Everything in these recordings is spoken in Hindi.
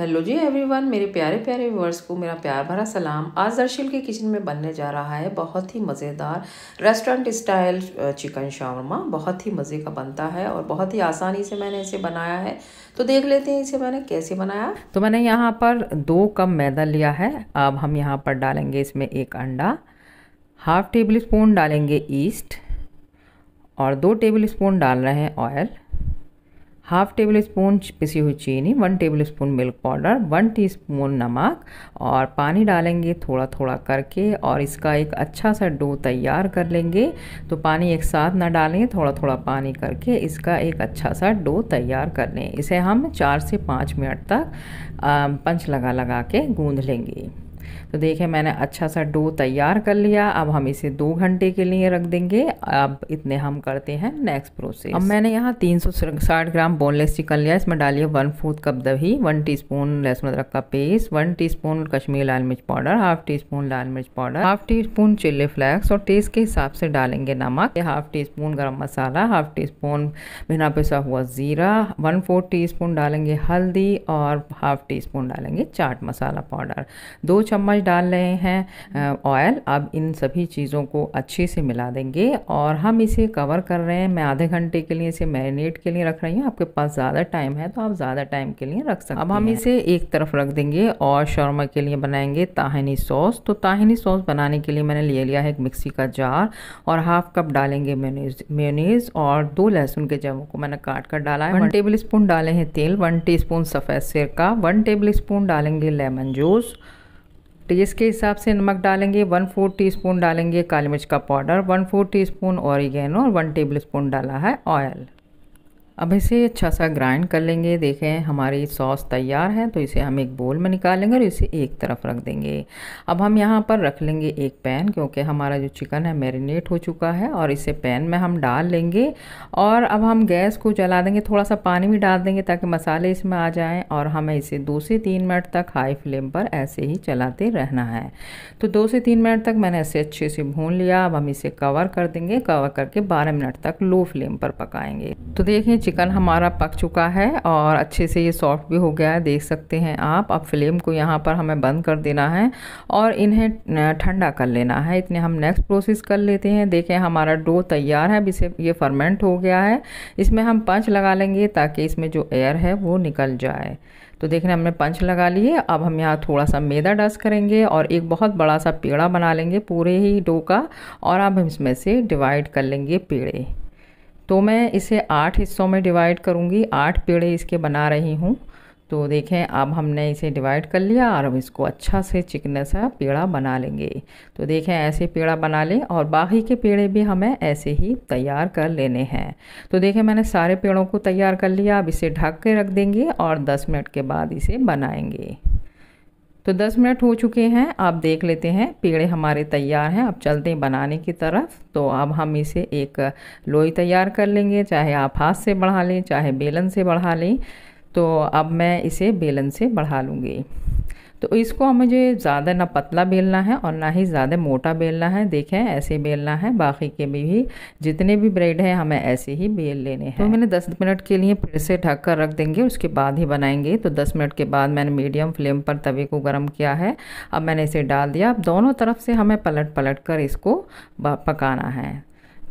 हेलो जी एवरीवन मेरे प्यारे प्यारे व्यूअर्स को मेरा प्यार भरा सलाम आज दर्शिल के किचन में बनने जा रहा है बहुत ही मज़ेदार रेस्टोरेंट स्टाइल चिकन शावरमा बहुत ही मज़े का बनता है और बहुत ही आसानी से मैंने इसे बनाया है तो देख लेते हैं इसे मैंने कैसे बनाया तो मैंने यहाँ पर दो कप मैदा लिया है अब हम यहाँ पर डालेंगे इसमें एक अंडा हाफ टेबल स्पून डालेंगे ईस्ट और दो टेबल स्पून डाल रहे हैं ऑयल हाफ टेबल स्पून पिसी हुई चीनी one tablespoon milk powder one teaspoon नमक और पानी डालेंगे थोड़ा थोड़ा करके और इसका एक अच्छा सा डो तैयार कर लेंगे तो पानी एक साथ ना डालें थोड़ा थोड़ा पानी करके इसका एक अच्छा सा डो तैयार कर लें इसे हम चार से पाँच मिनट तक पंच लगा लगा के गूँध लेंगे तो देखिए मैंने अच्छा सा डो तैयार कर लिया अब हम इसे दो घंटे के लिए रख देंगे अब इतने हम करते हैं नेक्स्ट प्रोसेस अब मैंने यहाँ तीन ग्राम बोनलेस चिकन लिया इसमें डालिए वन फोर्थ कप दही वन टी स्पून लहसुन अदरक का पेस्ट वन टी कश्मीरी लाल मिर्च पाउडर हाफ टी स्पून लाल मिर्च powder half teaspoon chilli flakes और टेस्ट के हिसाब से डालेंगे नमक हाफ टी स्पून गर्म मसाला हाफ टी स्पून बिना पिसा हुआ ज़ीरा वन फोर्थ टी स्पून डालेंगे हल्दी और हाफ टी स्पून डालेंगे चाट मसाला पाउडर दो चम्मच चम्मच डाल रहे हैं ऑयल अब इन सभी चीज़ों को अच्छे से मिला देंगे और हम इसे कवर कर रहे हैं मैं आधे घंटे के लिए इसे मैरिनेट के लिए रख रही हूँ आपके पास ज़्यादा टाइम है तो आप ज़्यादा टाइम के लिए रख सकते अब हम इसे एक तरफ रख देंगे और शौरमा के लिए बनाएंगे ताहिनी सॉस तो ताहिनी सॉस बनाने के लिए मैंने ले लिया है एक मिक्सी का जार और हाफ कप डालेंगे मेयोनीज और दो लहसुन के जमों को मैंने काट कर डाला है वन टेबल स्पून डाले हैं तेल वन टी स्पून सफ़ेद सिरका वन टेबल स्पून डालेंगे लेमन जूस तो इसके हिसाब से नमक डालेंगे वन फोर टीस्पून डालेंगे काली मिर्च का powder one four teaspoon spoon और वन टेबल स्पून डाला है ऑयल अब इसे अच्छा सा ग्राइंड कर लेंगे देखें हमारी सॉस तैयार है तो इसे हम एक बोल में निकालेंगे और इसे एक तरफ रख देंगे अब हम यहाँ पर रख लेंगे एक पैन क्योंकि हमारा जो चिकन है मैरिनेट हो चुका है और इसे पैन में हम डाल लेंगे और अब हम गैस को जला देंगे थोड़ा सा पानी भी डाल देंगे ताकि मसाले इसमें आ जाएँ और हमें इसे दो से तीन मिनट तक हाई फ्लेम पर ऐसे ही चलाते रहना है तो दो से तीन मिनट तक मैंने इसे अच्छे से भून लिया अब हम इसे कवर कर देंगे कवर करके बारह मिनट तक लो फ्लेम पर पकाएंगे तो देखें चिकन हमारा पक चुका है और अच्छे से ये सॉफ्ट भी हो गया है देख सकते हैं आप अब फ्लेम को यहाँ पर हमें बंद कर देना है और इन्हें ठंडा कर लेना है इतने हम नेक्स्ट प्रोसेस कर लेते हैं देखें हमारा डो तैयार है इसे ये फर्मेंट हो गया है इसमें हम पंच लगा लेंगे ताकि इसमें जो एयर है वो निकल जाए तो देखने हमने पंच लगा लिए अब हम यहाँ थोड़ा सा मैदा डस्ट करेंगे और एक बहुत बड़ा सा पेड़ा बना लेंगे पूरे ही डो का और अब हम इसमें से डिवाइड कर लेंगे पेड़े तो मैं इसे आठ हिस्सों में डिवाइड करूँगी आठ पेड़े इसके बना रही हूँ तो देखें अब हमने इसे डिवाइड कर लिया और अब इसको अच्छा से चिकने सा पेड़ा बना लेंगे तो देखें ऐसे पेड़ा बना लें और बाकी के पेड़े भी हमें ऐसे ही तैयार कर लेने हैं तो देखें मैंने सारे पेड़ों को तैयार कर लिया अब इसे ढक के रख देंगे और 10 मिनट के बाद इसे बनाएंगे तो 10 मिनट हो चुके हैं आप देख लेते हैं पेड़े हमारे तैयार हैं अब चलते हैं बनाने की तरफ तो अब हम इसे एक लोई तैयार कर लेंगे चाहे आप हाथ से बढ़ा लें चाहे बेलन से बढ़ा लें तो अब मैं इसे बेलन से बढ़ा लूँगी तो इसको मुझे ज़्यादा ना पतला बेलना है और ना ही ज़्यादा मोटा बेलना है देखें ऐसे बेलना है बाकी के भी, भी जितने भी ब्रेड हैं हमें ऐसे ही बेल लेने हैं तो मैंने 10 मिनट के लिए फिर से ढक कर रख देंगे उसके बाद ही बनाएंगे तो 10 मिनट के बाद मैंने मीडियम फ्लेम पर तवे को गर्म किया है अब मैंने इसे डाल दिया अब दोनों तरफ से हमें पलट पलट कर इसको पकाना है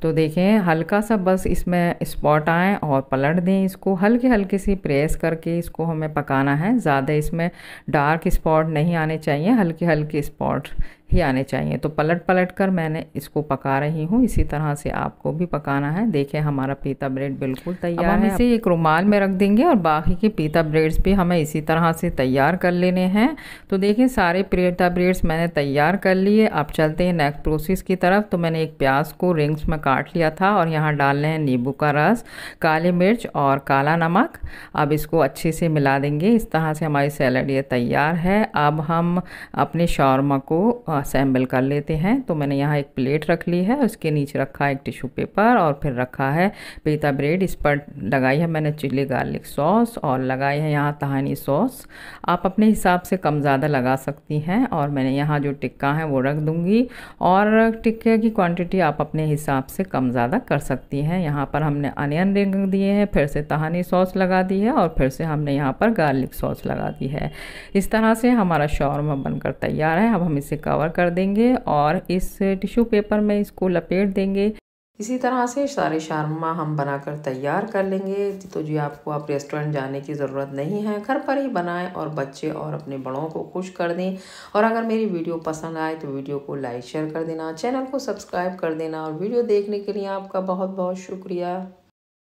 तो देखें हल्का सा बस इसमें स्पॉट आए और पलट दें इसको हल्के हल्के से प्रेस करके इसको हमें पकाना है ज़्यादा इसमें डार्क स्पॉट नहीं आने चाहिए हल्के हल्के स्पॉट ही आने चाहिए तो पलट पलट कर मैंने इसको पका रही हूँ इसी तरह से आपको भी पकाना है देखें हमारा पीता ब्रेड बिल्कुल तैयार हम है इसे एक रुमाल में रख देंगे और बाकी के पीता ब्रेड्स भी हमें इसी तरह से तैयार कर लेने हैं तो देखें सारे पीता ब्रेड्स मैंने तैयार कर लिए अब चलते हैं नेक्स्ट प्रोसेस की तरफ तो मैंने एक प्याज को रिंग्स में काट लिया था और यहाँ डालने हैं नींबू का रस काली मिर्च और काला नमक अब इसको अच्छे से मिला देंगे इस तरह से हमारी सैलड ये तैयार है अब हम अपने शौरमा को असेंबल कर लेते हैं तो मैंने यहाँ एक प्लेट रख ली है उसके नीचे रखा है एक टिश्यू पेपर और फिर रखा है पीता ब्रेड इस पर लगाई है मैंने चिली गार्लिक सॉस और लगाई है यहाँ तहानी सॉस आप अपने हिसाब से कम ज़्यादा लगा सकती हैं और मैंने यहाँ जो टिक्का है वो रख दूँगी और टिक्के की क्वान्टिटी आप अपने हिसाब से कम ज़्यादा कर सकती हैं यहाँ पर हमने अनियन रिंग दिए हैं फिर से तहानी सॉस लगा दी है और फिर से हमने यहाँ पर गार्लिक सॉस लगा दी है इस तरह से हमारा शॉर्मा बनकर तैयार है अब हम इसे कवर कवर कर देंगे और इस टिश्यू पेपर में इसको लपेट देंगे इसी तरह से सारे शारमा हम बनाकर तैयार कर लेंगे तो जी आपको आप रेस्टोरेंट जाने की ज़रूरत नहीं है घर पर ही बनाएं और बच्चे और अपने बड़ों को खुश कर दें और अगर मेरी वीडियो पसंद आए तो वीडियो को लाइक शेयर कर देना चैनल को सब्सक्राइब कर देना और वीडियो देखने के लिए आपका बहुत बहुत शुक्रिया